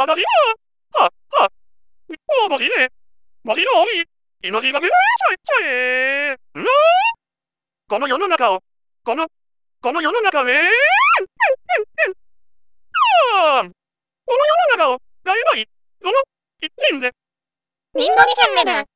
私は、は、は、おまじで、まじのみ、命がけだよ、ちゃえ、ちゃえ、うわこの世の中を、この、この世の中へ、えー、この世の中を、がえばいい、その、一点で。リンゴにチャンネル